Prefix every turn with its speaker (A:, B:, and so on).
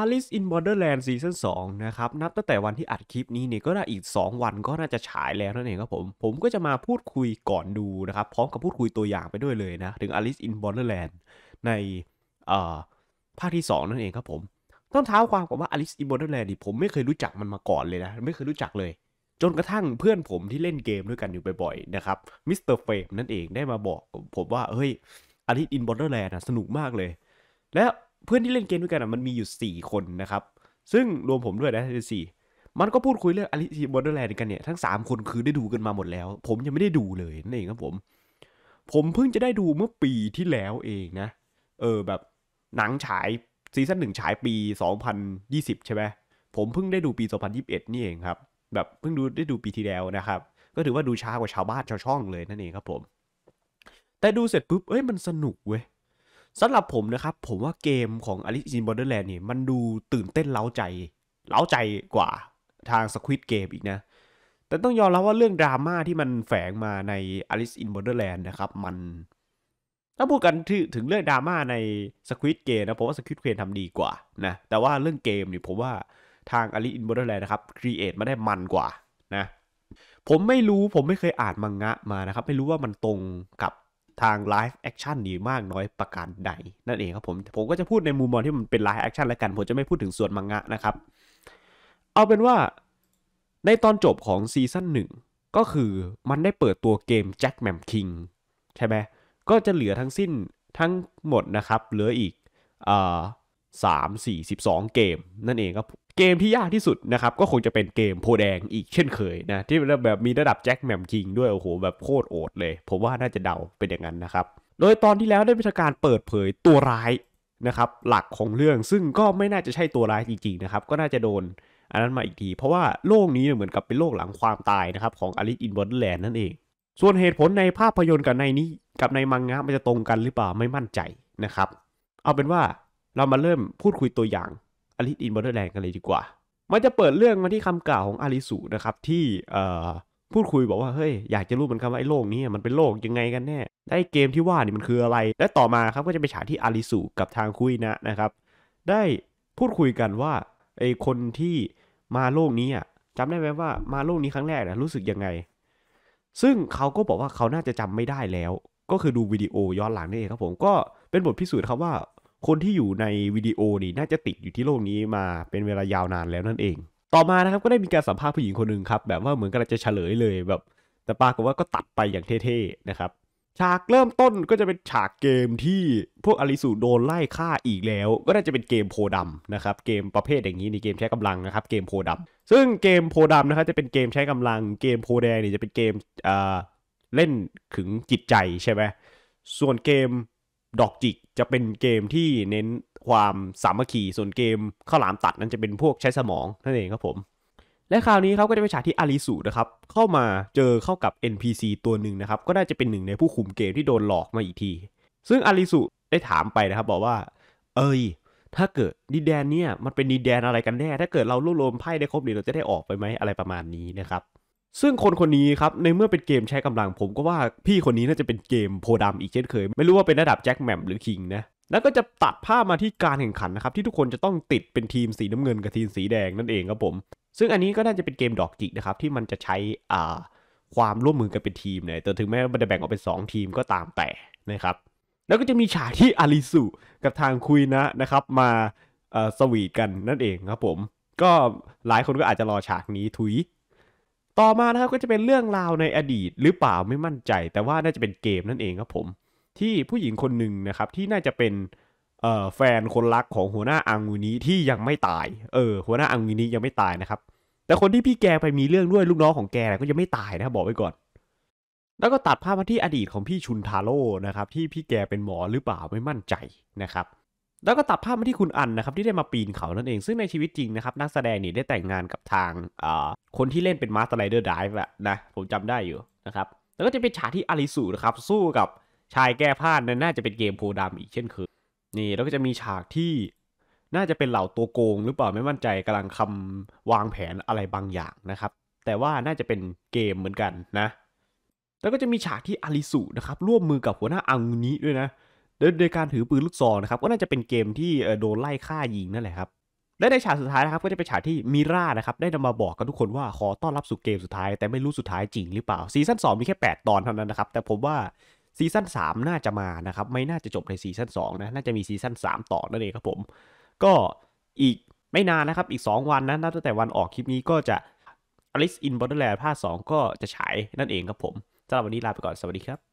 A: Alice in Borderland ซีซั่น2นะครับ นับตั้งแต่วันที่อัดคลิปนี้เนี่ยก็น่าอีก 2 วันก็น่าจะฉายแล้วนั่นเองครับผมผมก็จะมาพูดคุยก่อนดูนะครับพร้อมกับพูดคุยตัวอย่างไปด้วยเลยนะ ถึง Alice in Borderland ในภาคที่ 2 นั่นเองครับผมต้องเท้าความก่อนว่า Alice in Borderland นี่ผมไม่เคยรู้จักมันมาก่อนเลยนะ ไม่เคยรู้จักเลย จนกระทั่งเพื่อนผมที่เล่นเกมด้วยกันอยู่บ่อยๆนะครับมิสเตอร์เฟมนั่นเองได้มาบอกผมว่าเฮ้ยอ l i c e ิ n อ o r เดอร์แลน์สนุกมากเลย แล้วเพื่อนที่เล่นเกมด้วยกันอ่ะมันมีอยู่4คนนะครับซึ่งรวมผมด้วยนะเป็นสี่มันก็พูดคุยเรื่องอลิซีบอลเดอร์แลนด์กันเนี่ยทั้ง3คนคือได้ดูกันมาหมดแล้ว ผมยังไม่ได้ดูเลยนั่นเองครับ ผม ผมเพิ่งจะได้ดูเมื่อปีที่แล้วเองนะ เออแบบหนังฉายซีซั่นหนึ่งฉายปี 2020ใช่ไหมผมเพิ่งได้ดูปี 2021นี่เองครับ แบบเพิ่งดูได้ดูปีที่แล้วนะครับ ก็ถือว่าดูช้ากว่าชาวบ้านชาวช่องเลยนั่นเองครับผม แต่ดูเสร็จปุ๊บเอ้ยมันสนุกเว้ยสำหรับผมนะครับผมว่าเกมของ Alice in Borderland เนี่ยมันดูตื่นเต้นเล้าใจเล้าใจกว่าทาง Squid Game อีกนะแต่ต้องยอมรับว่าเรื่องดราม่าที่มันแฝงมาใน Alice in Borderland นะครับมันถ้าพูดกันถึงเรื่องดราม่าใน Squid Game นะผมว่า Squid Game ทำดีกว่านะแต่ว่าเรื่องเกมเนี่ยผมว่าทาง Alice in Borderland นะครับครีเอทมาได้มันกว่านะผมไม่รู้ผมไม่เคยอ่านมังงะมานะครับไม่รู้ว่ามันตรงกับทางไลฟ์แอคชั่นดีมากน้อยประการใด นั่นเองครับผม ผมก็จะพูดในมุมมองที่มันเป็นไลฟ์แอคชั่นแล้วกัน ผมจะไม่พูดถึงส่วนมังงะนะครับ เอาเป็นว่าในตอนจบของซีซั่นหนึ่งก็คือมันได้เปิดตัวเกมแจ็คแมมคิงใช่ไหมก็จะเหลือทั้งสิ้นทั้งหมดนะครับ เหลืออีกอ3 4 12 เกมนั่นเองครับ เกมที่ยากที่สุดนะครับ ก็คงจะเป็นเกมโพแดงอีกเช่นเคยนะ ที่แบบมีระดับแจ็คแมมคิงด้วยโอ้โห แบบโคตรโอดเลย ผมว่าน่าจะเดาเป็นอย่างนั้นนะครับ โดยตอนที่แล้วได้มีการเปิดเผยตัวร้ายนะครับหลักของเรื่องซึ่งก็ไม่น่าจะใช่ตัวร้ายจริงๆนะครับ ก็น่าจะโดนอันนั้นมาอีกที เพราะว่าโลกนี้เหมือนกับเป็นโลกหลังความตายนะครับของอลิซอินวอร์แลนด์นั่นเอง ส่วนเหตุผลในภาพยนตร์กับในนี้กับในมังงะมันจะตรงกันหรือเปล่าไม่มั่นใจนะครับเอาเป็นว่าเรามาเริ่มพูดคุยตัวอย่างอลิซอินบอร์เดอร์แลนด์กันเลยดีกว่า มันจะเปิดเรื่องมาที่คำกล่าวของอาริสุนะครับที่พูดคุยบอกว่าเฮ้ยอยากจะรู้มันคำว่าไอ้โลกนี้ มันเป็นโลกยังไงกันแน่ ได้เกมที่ว่านี่มันคืออะไร และต่อมาครับก็จะไปฉายที่อาริสุกับทางคุยนะนะครับ ได้พูดคุยกันว่าไอ้คนที่มาโลกนี้อ่ะจำได้ไหมว่ามาโลกนี้ครั้งแรกนะรู้สึกยังไง ซึ่งเขาก็บอกว่าเขาน่าจะจำไม่ได้แล้ว ก็คือดูวิดีโอย้อนหลังนี่เองครับ ผมก็เป็นบทพิสูจน์ครับว่าคนที่อยู่ในวิดีโอนี่น่าจะติดอยู่ที่โลกนี้มาเป็นเวลายาวนานแล้วนั่นเอง ต่อมานะครับ ก็ได้มีการสัมภาษณ์ผู้หญิงคนหนึ่งครับ แบบว่าเหมือนกำลังจะเฉลยเลยแบบแต่ปรากฏว่าก็ตัดไปอย่างเท่ๆนะครับ ฉากเริ่มต้นก็จะเป็นฉากเกมที่พวกอลิสูโดนไล่ฆ่าอีกแล้ว ก็น่าจะเป็นเกมโพดำนะครับเกมประเภทอย่างนี้ในเกมใช้กำลังนะครับเกมโพดำซึ่งเกมโพดำนะครับจะเป็นเกมใช้กำลังเกมโพแดงเนี่ยจะเป็นเกมเล่นถึงจิตใจใช่ไหมส่วนเกมดอกจิกจะเป็นเกมที่เน้นความสามัคคี ส่วนเกมข้าวหลามตัดนั้นจะเป็นพวกใช้สมองนั่นเองครับผม และคราวนี้เขาก็จะไปฉากที่อาริสุนะครับ เข้ามาเจอเข้ากับ NPC ตัวหนึ่งนะครับ ก็น่าจะเป็นหนึ่งในผู้คุมเกมที่โดนหลอกมาอีกที ซึ่งอาริสุได้ถามไปนะครับ บอกว่า เอ้ย ถ้าเกิดดินแดนเนี่ยมันเป็นดินแดนอะไรกันแน่ ถ้าเกิดเรารวบรวมไพ่ได้ครบเดียเราจะได้ออกไปไหมอะไรประมาณนี้นะครับซึ่งคนคนนี้ครับในเมื่อเป็นเกมใช้กำลังผมก็ว่าพี่คนนี้น่าจะเป็นเกมโพดำอีกเช่นเคย ไม่รู้ว่าเป็นระดับแจ็คแมมหรือคิงนะแล้วก็จะตัดภาพมาที่การแข่งขันนะครับ ที่ทุกคนจะต้องติดเป็นทีมสีน้ำเงินกับทีมสีแดงนั่นเองครับผมซึ่งอันนี้ก็น่าจะเป็นเกมดอกจิกนะครับที่มันจะใช้อ่าความร่วมมือกันเป็นทีมเนี่ยแต่ถึงแม้มันจะแบ่งออกเป็น2ทีมก็ตามแต่นะครับแล้วก็จะมีฉากที่อาริสุกับทางคุยนะนะครับมาสวีทกันนั่นเองครับผมก็หลายคนก็อาจจะรอฉากนี้ถุยต่อมานะครับก็จะเป็นเรื่องราวในอดีตหรือเปล่าไม่มั่นใจแต่ว่าน่าจะเป็นเกมนั่นเองครับผมที่ผู้หญิงคนหนึ่งนะครับ ที่น่าจะเป็นแฟนคนรักของหัวหน้าอังวูนี้ที่ยังไม่ตายเออ หัวหน้าอังวูนี้ยังไม่ตายนะครับ แต่คนที่พี่แกไปมีเรื่องด้วยลูกน้องของแกก็ยังไม่ตายนะ บอกไว้ก่อน แล้วก็ตัดภาพมาที่อดีตของพี่ชุนทาโร่นะครับ ที่พี่แกเป็นหมอหรือเปล่าไม่มั่นใจนะครับแล้วก็ตัดภาพมาที่คุณอันนะครับที่ได้มาปีนเขานั่นเองซึ่งในชีวิตจริงนะครับนักแสดงนี่ได้แต่งงานกับทางคนที่เล่นเป็นมาสเตอร์ไรเดอร์ไดฟ์ละนะ ผมจำได้อยู่นะครับแล้วก็จะเป็นฉากที่อาริสุนะครับ สู้กับชายแก้ผ้านั่นน่าจะเป็นเกมโพดำอีกเช่นเคยนี่แล้วก็จะมีฉากที่น่าจะเป็นเหล่าตัวโกงหรือเปล่า ไม่มั่นใจกำลังคำวางแผนอะไรบางอย่างนะครับแต่ว่าน่าจะเป็นเกมเหมือนกันนะ แล้วก็จะมีฉากที่อาริสุนะครับร่วมมือกับหัวหน้าอังนี้ด้วยนะโดยการถือปืน ลูก ซอง นะครับ ก็ น่าจะเป็นเกมที่โดนไล่ ฆ่า ยิง นั่นแหละ ครับ และ ใน ฉาก สุดท้าย นะครับ ก็จะ เป็น ฉาก ที่ มิร่านะครับ ได้นำมาบอก กับทุกคนว่า ขอ ต้อนรับ สู่ เกม สุดท้าย แต่ไม่รู้สุดท้ายจริงหรือเปล่า ซีซั่น2มีแค่ 8 ตอน เท่านั้น นะครับ แต่ผมว่า ซีซั่น3น่าจะมา นะครับ ไม่น่าจะจบในซีซั่น2นะ น่าจะมี ซีซั่น3ต่อ นั่นเอง ครับผม ก็ อีก ไม่นาน นะครับ อีก 2 วันนะนับตั้งแต่วันออกคลิปนี้ก็จะ Alice in Borderland ภาค2ก็จะฉายนั่นเองครับผมสำหรับวันนี้ลาไปก่อนสวัสดีครับ